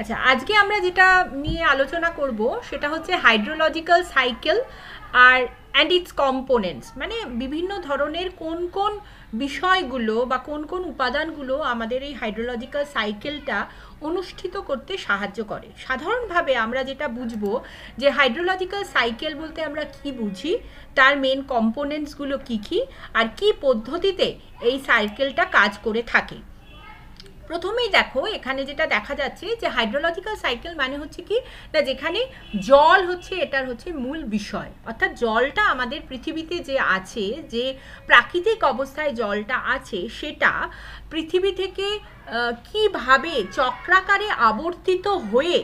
আচ্ছা আজকে আমরা যেটা নিয়ে আলোচনা করব সেটা হচ্ছে হাইড্রোলজিক্যাল সাইকেল আর অ্যান্ড ইটস কম্পোনেন্টস মানে বিভিন্ন ধরনের কোন কোন বিষয়গুলো বা কোন কোন উপাদানগুলো আমাদের এই হাইড্রোলজিক্যাল সাইকেলটা অনুষ্ঠিত করতে সাহায্য করে সাধারণভাবে আমরা যেটা বুঝবো যে হাইড্রোলজিক্যাল সাইকেল বলতে আমরা কি বুঝি তার মেন কম্পোনেন্টসগুলো কী কী আর কি পদ্ধতিতে এই সাইকেলটা কাজ করে থাকে প্রথমেই দেখো এখানে যেটা দেখা যাচ্ছে যে হাইড্রোলজিক্যাল সাইকেল মানে হচ্ছে কি না যেখানে জল হচ্ছে এটার হচ্ছে মূল বিষয় অর্থাৎ জলটা আমাদের পৃথিবীতে যে আছে যে প্রাকৃতিক অবস্থায় জলটা আছে সেটা পৃথিবী থেকে কিভাবে চক্রাকারে আবর্তিত হয়ে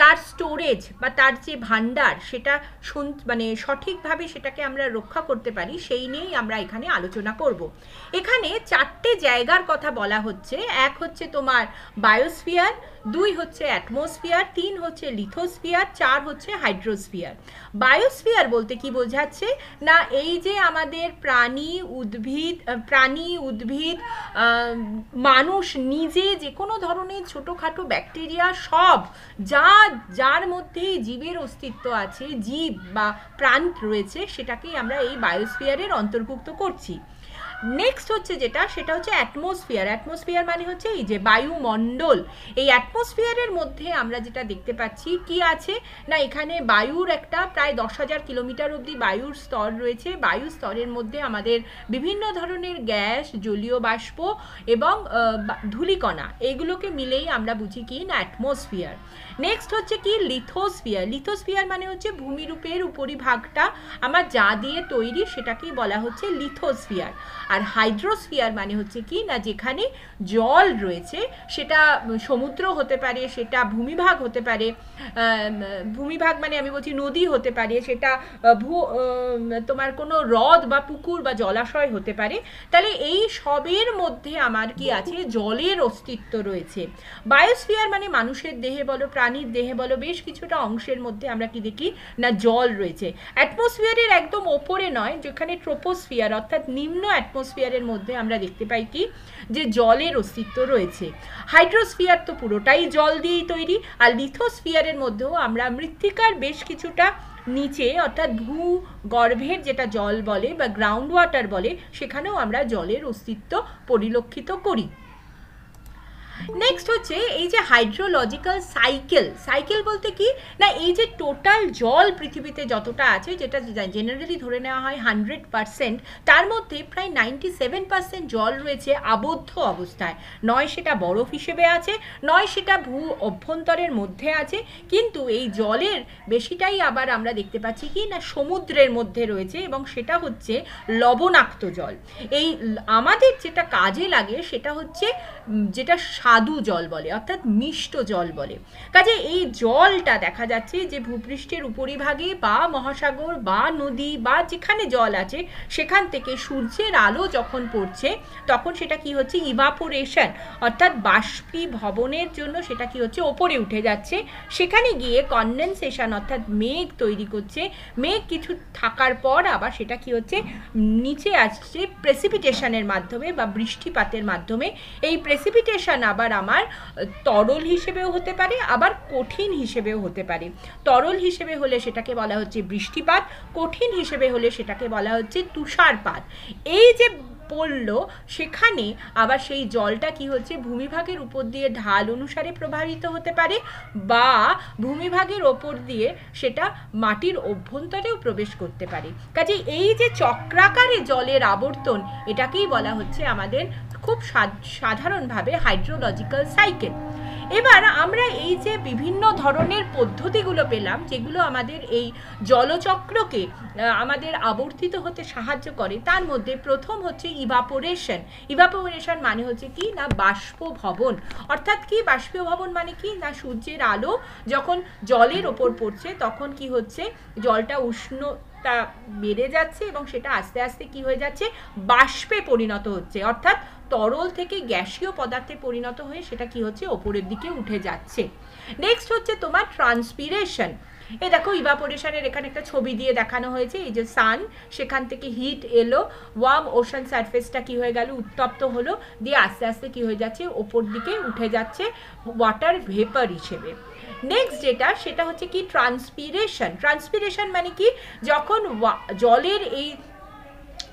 তার স্টোরেজ বা তার যে ভাণ্ডার সেটা শুন মানে সঠিকভাবে সেটাকে আমরা রক্ষা করতে পারি সেই নিয়েই আমরা এখানে আলোচনা করব এখানে চারটে জায়গার কথা বলা হচ্ছে এক হচ্ছে তোমার বায়োস্ফিয়ার দুই হচ্ছে অ্যাটমসফিয়ার তিন হচ্ছে লিথোস্ফিয়ার চার হচ্ছে হাইড্রোস্ফিয়ার বায়োস্ফিয়ার বলতে কি বোঝাচ্ছে না এই যে আমাদের প্রাণী উদ্ভিদ প্রাণী উদ্ভিদ মানুষ নিজে যে কোনো ধরনের ছোটোখাটো ব্যাকটেরিয়া সব যা যার মধ্যে জীবের অস্তিত্ব আছে জীব বা প্রাণ রয়েছে সেটাকেই আমরা এই বায়োস্ফিয়ারের অন্তর্ভুক্ত করছি নেক্সট হচ্ছে যেটা সেটা হচ্ছে অ্যাটমসফিয়ার অ্যাটমসফিয়ার মানে হচ্ছে এই যে বায়ুমণ্ডল এই অ্যাটমসফিয়ারের মধ্যে আমরা যেটা দেখতে পাচ্ছি কি আছে না এখানে বায়ুর একটা প্রায় দশ হাজার কিলোমিটার অবধি বায়ুর স্তর রয়েছে বায়ু স্তরের মধ্যে আমাদের বিভিন্ন ধরনের গ্যাস জলীয় বাষ্প এবং ধুলিকণা এগুলোকে মিলেই আমরা বুঝি কি না অ্যাটমসফিয়ার নেক্সট হচ্ছে কি লিথোস্ফিয়ার লিথোস্ফিয়ার মানে হচ্ছে ভূমিরূপের উপরিভাগটা আমার যা দিয়ে তৈরি সেটাকেই বলা হচ্ছে লিথোস্ফিয়ার আর হাইড্রোস্ফিয়ার মানে হচ্ছে কি না যেখানে জল রয়েছে সেটা সমুদ্র হতে পারে সেটা ভূমিভাগ হতে পারে ভূমিভাগ মানে আমি বলছি নদী হতে পারে সেটা ভূ তোমার কোনো হ্রদ বা পুকুর বা জলাশয় হতে পারে তাহলে এই সবের মধ্যে আমার কি আছে জলের অস্তিত্ব রয়েছে বায়োস্ফিয়ার মানে মানুষের দেহে বলো প্রাণীর দেহে বলো বেশ কিছুটা অংশের মধ্যে আমরা কি দেখি না জল রয়েছে অ্যাটমসফিয়ারের একদম ওপরে নয় যেখানে ট্রোপোস্ফিয়ার অর্থাৎ নিম্ন অ্যাটমসফিয়ারের মধ্যে আমরা দেখতে পাই কি যে জলের অস্তিত্ব রয়েছে হাইড্রোস্ফিয়ার তো পুরোটাই জল দিয়েই তৈরি আর লিথোস্ফিয়ারের মধ্যেও আমরা মৃত্তিকার বেশ কিছুটা নিচে অর্থাৎ ভূ গর্ভের যেটা জল বলে বা গ্রাউন্ড ওয়াটার বলে সেখানেও আমরা জলের অস্তিত্ব পরিলক্ষিত করি নেক্সট হচ্ছে এই যে হাইড্রোলজিক্যাল সাইকেল সাইকেল বলতে কি না এই যে টোটাল জল পৃথিবীতে যতটা আছে যেটা জেনারেলি ধরে নেওয়া হয় হান্ড্রেড পারসেন্ট তার মধ্যে প্রায় নাইনটি সেভেন পারসেন্ট জল রয়েছে আবদ্ধ অবস্থায় নয় সেটা বরফ হিসেবে আছে নয় সেটা ভূ অভ্যন্তরের মধ্যে আছে কিন্তু এই জলের বেশিটাই আবার আমরা দেখতে পাচ্ছি কি না সমুদ্রের মধ্যে রয়েছে এবং সেটা হচ্ছে লবণাক্ত জল এই আমাদের যেটা কাজে লাগে সেটা হচ্ছে যেটা আদু জল বলে অর্থাৎ মিষ্ট জল বলে কাজে এই জলটা দেখা যাচ্ছে যে ভূপৃষ্ঠের উপরিভাগে বা মহাসাগর বা নদী বা যেখানে জল আছে সেখান থেকে সূর্যের আলো যখন পড়ছে তখন সেটা কি হচ্ছে ইভাপোরেশন অর্থাৎ বাষ্পীভবনের জন্য সেটা কি হচ্ছে ওপরে উঠে যাচ্ছে সেখানে গিয়ে কনডেনসেশন অর্থাৎ মেঘ তৈরি করছে মেঘ কিছু থাকার পর আবার সেটা কি হচ্ছে নিচে আসছে প্রেসিপিটেশনের মাধ্যমে বা বৃষ্টিপাতের মাধ্যমে এই প্রেসিপিটেশন আবার আবার আমার তরল হিসেবেও হতে পারে আবার কঠিন হিসেবেও হতে পারে তরল হিসেবে হলে সেটাকে বলা হচ্ছে বৃষ্টিপাত কঠিন হিসেবে হলে সেটাকে বলা হচ্ছে তুষারপাত এই যে পড়ল সেখানে আবার সেই জলটা কি হচ্ছে ভূমিভাগের উপর দিয়ে ঢাল অনুসারে প্রভাবিত হতে পারে বা ভূমিভাগের ওপর দিয়ে সেটা মাটির অভ্যন্তরেও প্রবেশ করতে পারে কাজে এই যে চক্রাকারে জলের আবর্তন এটাকেই বলা হচ্ছে আমাদের খুব সাধারণভাবে হাইড্রোলজিক্যাল সাইকেল এবার আমরা এই যে বিভিন্ন ধরনের পদ্ধতিগুলো পেলাম যেগুলো আমাদের এই জলচক্রকে আমাদের আবর্তিত হতে সাহায্য করে তার মধ্যে প্রথম হচ্ছে ইভাপোরেশন ইভাপোরেশন মানে হচ্ছে কি না বাষ্পভবন অর্থাৎ কি ভবন মানে কি না সূর্যের আলো যখন জলের ওপর পড়ছে তখন কি হচ্ছে জলটা উষ্ণ তা বেড়ে যাচ্ছে এবং সেটা আস্তে আস্তে কি হয়ে যাচ্ছে বাষ্পে পরিণত হচ্ছে অর্থাৎ তরল থেকে গ্যাসীয় পদার্থে পরিণত হয়ে সেটা কি হচ্ছে ওপরের দিকে উঠে যাচ্ছে নেক্সট হচ্ছে তোমার ট্রান্সপিরেশন এ দেখো ইভাপোরেশনের এখানে একটা ছবি দিয়ে দেখানো হয়েছে এই যে সান সেখান থেকে হিট এলো ওয়ার্ম ওশান সারফেসটা কি হয়ে গেল উত্তপ্ত হলো দিয়ে আস্তে আস্তে কি হয়ে যাচ্ছে ওপর দিকে উঠে যাচ্ছে ওয়াটার ভেপার হিসেবে নেক্সট যেটা সেটা হচ্ছে কি ট্রান্সপিরেশন ট্রান্সপিরেশন মানে কি যখন জলের এই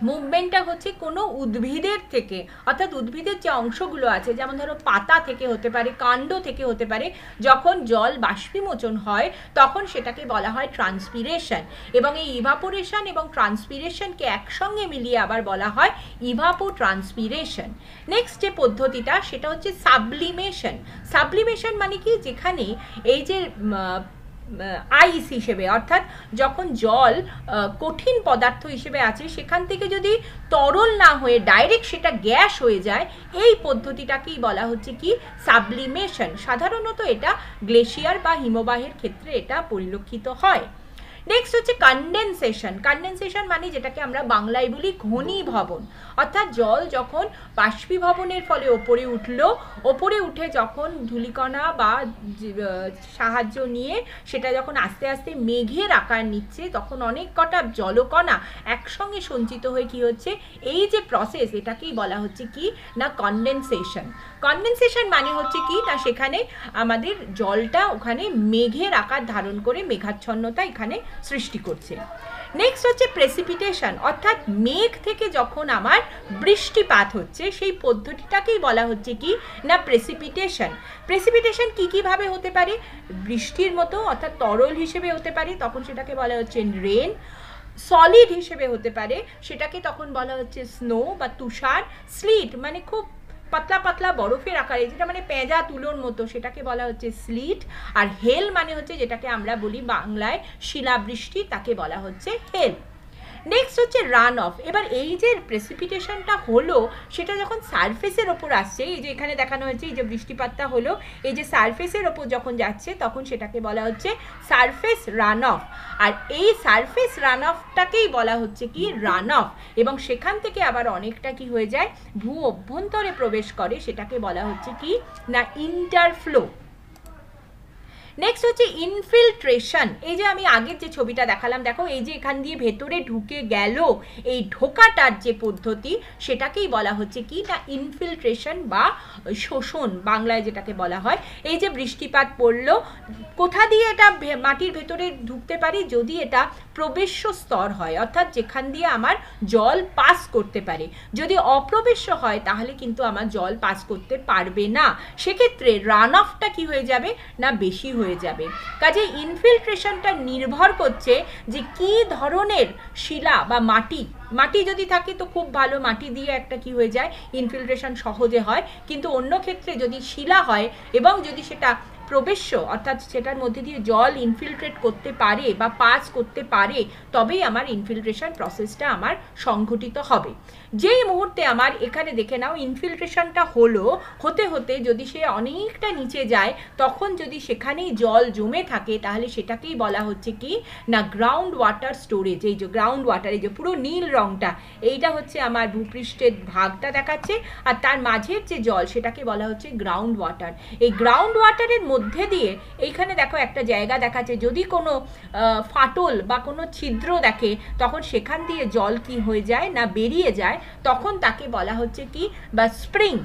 মুভমেন্টটা হচ্ছে কোনো উদ্ভিদের থেকে অর্থাৎ উদ্ভিদের যে অংশগুলো আছে যেমন ধরো পাতা থেকে হতে পারে কাণ্ড থেকে হতে পারে যখন জল বাষ্পীমোচন হয় তখন সেটাকে বলা হয় ট্রান্সপিরেশন এবং এই ইভাপোরেশন এবং ট্রান্সপিরেশনকে একসঙ্গে মিলিয়ে আবার বলা হয় ইভাপো ট্রান্সপিরেশন নেক্সট যে পদ্ধতিটা সেটা হচ্ছে সাবলিমেশন সাবলিমেশন মানে কি যেখানে এই যে আইস হিসেবে অর্থাৎ যখন জল কঠিন পদার্থ হিসেবে আছে সেখান থেকে যদি তরল না হয়ে ডাইরেক্ট সেটা গ্যাস হয়ে যায় এই পদ্ধতিটাকেই বলা হচ্ছে কি সাবলিমেশন সাধারণত এটা গ্লেশিয়ার বা হিমবাহের ক্ষেত্রে এটা পরিলক্ষিত হয় নেক্সট হচ্ছে কন্ডেনসেশন কন্ডেনসেশন মানে যেটাকে আমরা বাংলায় বলি ঘনীভবন অর্থাৎ জল যখন বাষ্পীভবনের ফলে ওপরে উঠলো ওপরে উঠে যখন ধুলিকণা বা সাহায্য নিয়ে সেটা যখন আস্তে আস্তে মেঘের আকার নিচ্ছে তখন অনেক কটা জলকণা একসঙ্গে সঞ্চিত হয়ে কি হচ্ছে এই যে প্রসেস এটাকেই বলা হচ্ছে কি না কন্ডেনসেশন কনডেনসেশন মানে হচ্ছে কি না সেখানে আমাদের জলটা ওখানে মেঘের আকার ধারণ করে মেঘাচ্ছন্নতা এখানে সৃষ্টি করছে নেক্সট হচ্ছে প্রেসিপিটেশন অর্থাৎ মেঘ থেকে যখন আমার বৃষ্টিপাত হচ্ছে সেই পদ্ধতিটাকেই বলা হচ্ছে কি না প্রেসিপিটেশন প্রেসিপিটেশন কী কীভাবে হতে পারে বৃষ্টির মতো অর্থাৎ তরল হিসেবে হতে পারে তখন সেটাকে বলা হচ্ছে রেন সলিড হিসেবে হতে পারে সেটাকে তখন বলা হচ্ছে স্নো বা তুষার স্লিট মানে খুব পাতলা পাতলা বরফের আকারে যেটা মানে পেঁজা তুলোর মতো সেটাকে বলা হচ্ছে স্লিট আর হেল মানে হচ্ছে যেটাকে আমরা বলি বাংলায় শিলাবৃষ্টি তাকে বলা হচ্ছে হেল নেক্সট হচ্ছে রান অফ এবার এই যে প্রেসিপিটেশনটা হলো সেটা যখন সারফেসের ওপর আসছে এই যে এখানে দেখানো হয়েছে এই যে বৃষ্টিপাতটা হলো এই যে সারফেসের ওপর যখন যাচ্ছে তখন সেটাকে বলা হচ্ছে সারফেস রান অফ আর এই সারফেস রান অফটাকেই বলা হচ্ছে কি রান অফ এবং সেখান থেকে আবার অনেকটা কি হয়ে যায় ভূ অভ্যন্তরে প্রবেশ করে সেটাকে বলা হচ্ছে কি না ইন্টারফ্লো নেক্সট হচ্ছে ইনফিল্ট্রেশন এই যে আমি আগের যে ছবিটা দেখালাম দেখো এই যে এখান দিয়ে ভেতরে ঢুকে গেল এই ঢোকাটার যে পদ্ধতি সেটাকেই বলা হচ্ছে কি না ইনফিল্ট্রেশন বা শোষণ বাংলায় যেটাকে বলা হয় এই যে বৃষ্টিপাত পড়লো কোথা দিয়ে এটা মাটির ভেতরে ঢুকতে পারি যদি এটা প্রবেশ্য স্তর হয় অর্থাৎ যেখান দিয়ে আমার জল পাস করতে পারে যদি অপ্রবেশ্য হয় তাহলে কিন্তু আমার জল পাস করতে পারবে না সেক্ষেত্রে রান অফটা কি হয়ে যাবে না বেশি হয়ে যাবে কাজে ইনফিল্ট্রেশনটা নির্ভর করছে যে কি ধরনের শিলা বা মাটি মাটি যদি থাকে তো খুব ভালো মাটি দিয়ে একটা কি হয়ে যায় ইনফিল্ট্রেশন সহজে হয় কিন্তু অন্য ক্ষেত্রে যদি শিলা হয় এবং যদি সেটা প্রবেশ্য অর্থাৎ সেটার মধ্যে দিয়ে জল ইনফিল্ট্রেট করতে পারে বা পাস করতে পারে তবেই আমার ইনফিল্ট্রেশন প্রসেসটা আমার সংঘটিত হবে যেই মুহূর্তে আমার এখানে দেখে নাও ইনফিল্ট্রেশনটা হলো হতে হতে যদি সে অনেকটা নিচে যায় তখন যদি সেখানেই জল জমে থাকে তাহলে সেটাকেই বলা হচ্ছে কি না গ্রাউন্ড ওয়াটার স্টোরেজ এই যে গ্রাউন্ড ওয়াটার এই যে পুরো নীল রঙটা এইটা হচ্ছে আমার ভূপৃষ্ঠের ভাগটা দেখাচ্ছে আর তার মাঝের যে জল সেটাকে বলা হচ্ছে গ্রাউন্ড ওয়াটার এই গ্রাউন্ড ওয়াটারের মধ্যে মধ্যে দিয়ে এইখানে দেখো একটা জায়গা দেখাচ্ছে যদি কোনো ফাটল বা কোনো ছিদ্র দেখে তখন সেখান দিয়ে জল কি হয়ে যায় না বেরিয়ে যায় তখন তাকে বলা হচ্ছে কি বা স্প্রিং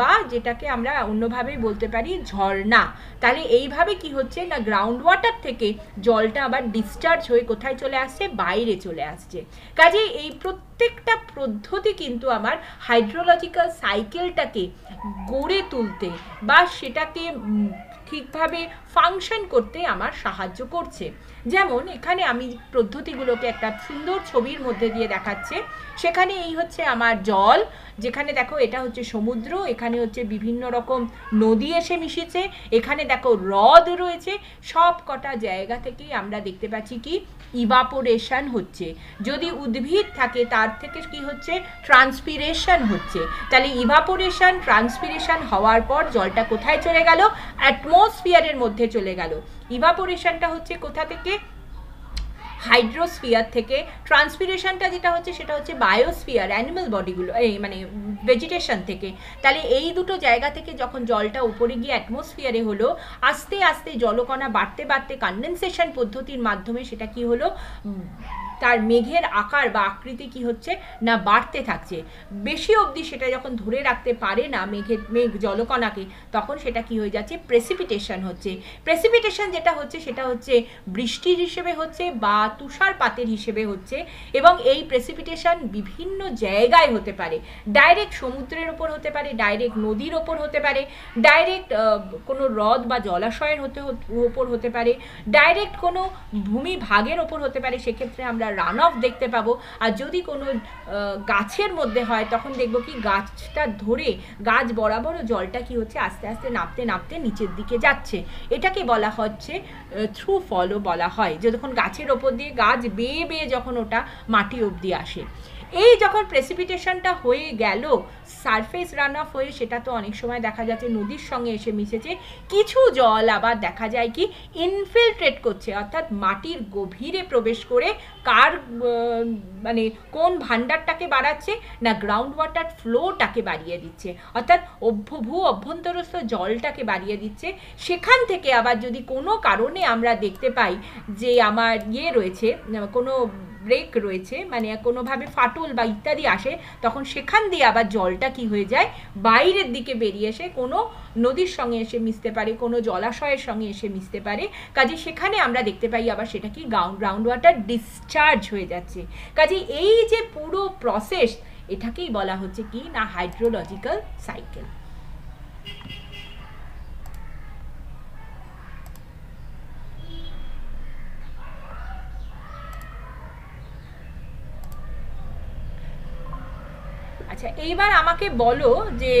বা যেটাকে আমরা অন্যভাবেই বলতে পারি ঝর্ণা তাহলে এইভাবে কি হচ্ছে না গ্রাউন্ড ওয়াটার থেকে জলটা আবার ডিসচার্জ হয়ে কোথায় চলে আসছে বাইরে চলে আসছে কাজে এই প্রত্যেকটা পদ্ধতি কিন্তু আমার হাইড্রোলজিক্যাল সাইকেলটাকে গড়ে তুলতে বা সেটাকে ঠিকভাবে ফাংশন করতে আমার সাহায্য করছে যেমন এখানে আমি পদ্ধতিগুলোকে একটা সুন্দর ছবির মধ্যে দিয়ে দেখাচ্ছে সেখানে এই হচ্ছে আমার জল যেখানে দেখো এটা হচ্ছে সমুদ্র এখানে হচ্ছে বিভিন্ন রকম নদী এসে মিশেছে এখানে দেখো হ্রদ রয়েছে সব কটা জায়গা থেকেই আমরা দেখতে পাচ্ছি কি ইভাপোরেশন হচ্ছে যদি উদ্ভিদ থাকে তার থেকে কি হচ্ছে ট্রান্সপিরেশন হচ্ছে তাহলে ইভাপোরেশন ট্রান্সপিরেশন হওয়ার পর জলটা কোথায় চলে গেল অ্যাটমসফিয়ারের মধ্যে চলে গেল ইভাপোরেশনটা হচ্ছে কোথা থেকে হাইড্রোস্ফিয়ার থেকে ট্রান্সপিরেশনটা যেটা হচ্ছে সেটা হচ্ছে বায়োস্ফিয়ার অ্যানিমাল বডিগুলো এই মানে ভেজিটেশন থেকে তাহলে এই দুটো জায়গা থেকে যখন জলটা উপরে গিয়ে অ্যাটমসফিয়ারে হলো আস্তে আস্তে জলকণা বাড়তে বাড়তে কনডেনসেশন পদ্ধতির মাধ্যমে সেটা কি হলো তার মেঘের আকার বা আকৃতি কি হচ্ছে না বাড়তে থাকছে বেশি অবধি সেটা যখন ধরে রাখতে পারে না মেঘের মেঘ জলকণাকে তখন সেটা কি হয়ে যাচ্ছে প্রেসিপিটেশন হচ্ছে প্রেসিপিটেশন যেটা হচ্ছে সেটা হচ্ছে বৃষ্টির হিসেবে হচ্ছে বা তুষারপাতের হিসেবে হচ্ছে এবং এই প্রেসিপিটেশন বিভিন্ন জায়গায় হতে পারে ডাইরেক্ট সমুদ্রের ওপর হতে পারে ডাইরেক্ট নদীর ওপর হতে পারে ডাইরেক্ট কোনো হ্রদ বা জলাশয়ের হতে ওপর হতে পারে ডাইরেক্ট কোনো ভূমি ভাগের ওপর হতে পারে সেক্ষেত্রে আমরা রান অফ দেখতে পাবো আর যদি কোনো গাছের মধ্যে হয় তখন দেখব কি গাছটা ধরে গাছ বরাবর জলটা কি হচ্ছে আস্তে আস্তে নামতে নামতে নিচের দিকে যাচ্ছে এটাকে বলা হচ্ছে থ্রু ফলও বলা হয় যখন গাছের ওপর দিয়ে গাছ বেয়ে বেয়ে যখন ওটা মাটি অবধি আসে এই যখন প্রেসিপিটেশনটা হয়ে গেল সারফেস রান অফ হয়ে সেটা তো অনেক সময় দেখা যাচ্ছে নদীর সঙ্গে এসে মিশেছে কিছু জল আবার দেখা যায় কি ইনফিল্ট্রেট করছে অর্থাৎ মাটির গভীরে প্রবেশ করে কার মানে কোন ভান্ডারটাকে বাড়াচ্ছে না গ্রাউন্ড ওয়াটার ফ্লোটাকে বাড়িয়ে দিচ্ছে অর্থাৎ ভূ অভ্যন্তরস্থ জলটাকে বাড়িয়ে দিচ্ছে সেখান থেকে আবার যদি কোনো কারণে আমরা দেখতে পাই যে আমার ইয়ে রয়েছে কোনো ব্রেক রয়েছে মানে কোনোভাবে ফাটল বা ইত্যাদি আসে তখন সেখান দিয়ে আবার জলটা কি হয়ে যায় বাইরের দিকে বেরিয়ে এসে কোনো নদীর সঙ্গে এসে মিশতে পারে কোনো জলাশয়ের সঙ্গে এসে মিশতে পারে কাজে সেখানে আমরা দেখতে পাই আবার সেটা কি গ্রাউন্ড ওয়াটার ডিসচার্জ হয়ে যাচ্ছে কাজে এই যে পুরো প্রসেস এটাকেই বলা হচ্ছে কি না হাইড্রোলজিক্যাল সাইকেল এইবার আমাকে বলো যে